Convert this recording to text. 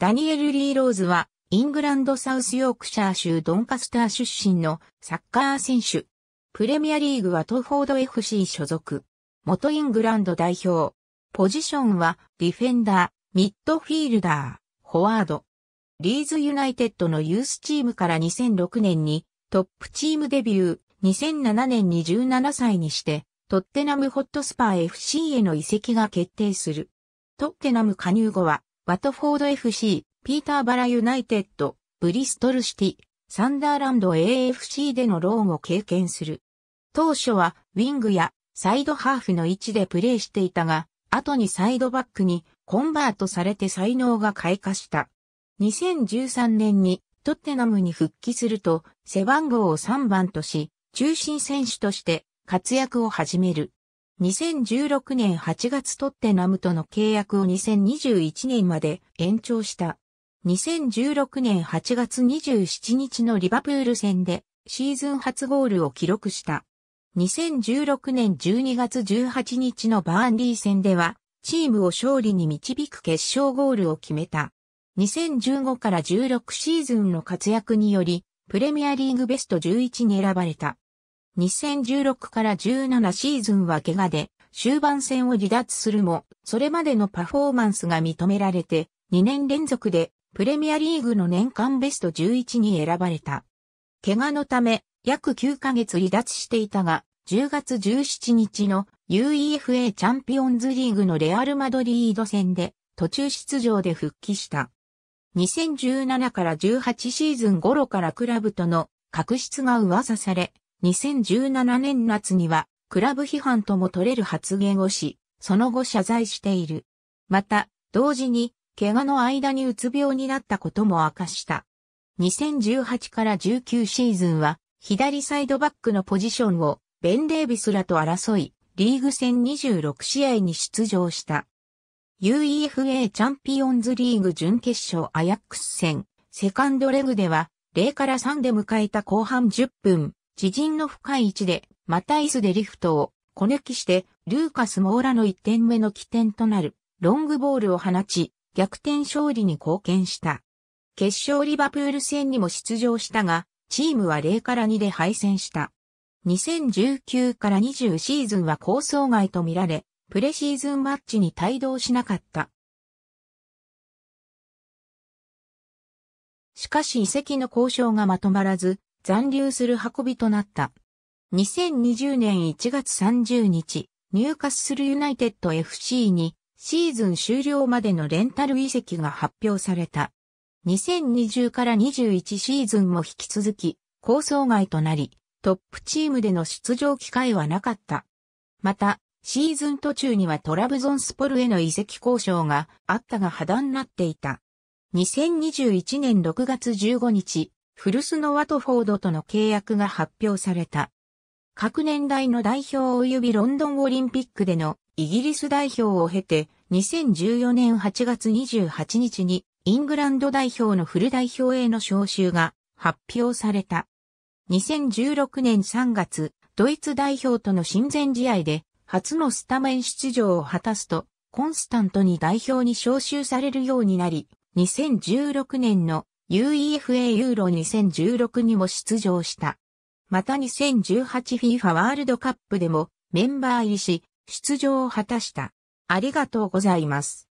ダニエル・リー・ローズは、イングランド・サウス・ヨークシャー州ドンカスター出身のサッカー選手。プレミアリーグはトフォード FC 所属。元イングランド代表。ポジションは、ディフェンダー、ミッドフィールダー、フォワード。リーズユナイテッドのユースチームから2006年にトップチームデビュー、2007年に17歳にして、トッテナムホットスパー FC への移籍が決定する。トッテナム加入後は、ワトフォード FC、ピーターバラユナイテッド、ブリストルシティ、サンダーランド AFC でのローンを経験する。当初はウィングやサイドハーフの位置でプレーしていたが、後にサイドバックにコンバートされて才能が開花した。2013年にトッテナムに復帰すると背番号を3番とし、中心選手として活躍を始める。2016年8月トッテナムとの契約を2021年まで延長した。2016年8月27日のリバプール戦でシーズン初ゴールを記録した。2016年12月18日のバーンリー戦ではチームを勝利に導く決勝ゴールを決めた。2015から16シーズンの活躍によりプレミアリーグベスト11に選ばれた。2016から17シーズンは怪我で終盤戦を離脱するも、それまでのパフォーマンスが認められて、2年連続でプレミアリーグの年間ベスト11に選ばれた。怪我のため、約9ヶ月離脱していたが、10月17日の UEFA チャンピオンズリーグのレアル・マドリード戦で途中出場で復帰した。2017から18シーズン頃からクラブとの確執が噂され、2017年夏には、クラブ批判とも取れる発言をし、その後謝罪している。また、同時に、怪我の間にうつ病になったことも明かした。2018から19シーズンは、左サイドバックのポジションを、ベン・デービスらと争い、リーグ戦26試合に出場した。UEFA チャンピオンズリーグ準決勝アヤックス戦、セカンドレグでは、0から3で迎えた後半10分、知人の深い位置で、また椅子でリフトを、こねきして、ルーカス・モーラの1点目の起点となる、ロングボールを放ち、逆転勝利に貢献した。決勝リバプール戦にも出場したが、チームは0から2で敗戦した。2019から20シーズンは構想外とみられ、プレシーズンマッチに帯同しなかった。しかし遺跡の交渉がまとまらず、残留する運びとなった。2020年1月30日、ニューカッスルユナイテッド FC にシーズン終了までのレンタル移籍が発表された。2020から21シーズンも引き続き、構想外となり、トップチームでの出場機会はなかった。また、シーズン途中にはトラブゾンスポルへの移籍交渉があったが破談になっていた。2021年6月15日、古巣のワトフォードとの契約が発表された。各年代の代表及びロンドンオリンピックでのイギリス代表を経て2014年8月28日にイングランド代表のフル代表への招集が発表された。2016年3月、ドイツ代表との親善試合で初のスタメン出場を果たすと、コンスタントに代表に招集されるようになり、2016年の UEFA ユーロ2016にも出場した。また 2018FIFA ワールドカップでもメンバー入りし、出場を果たした。ありがとうございます。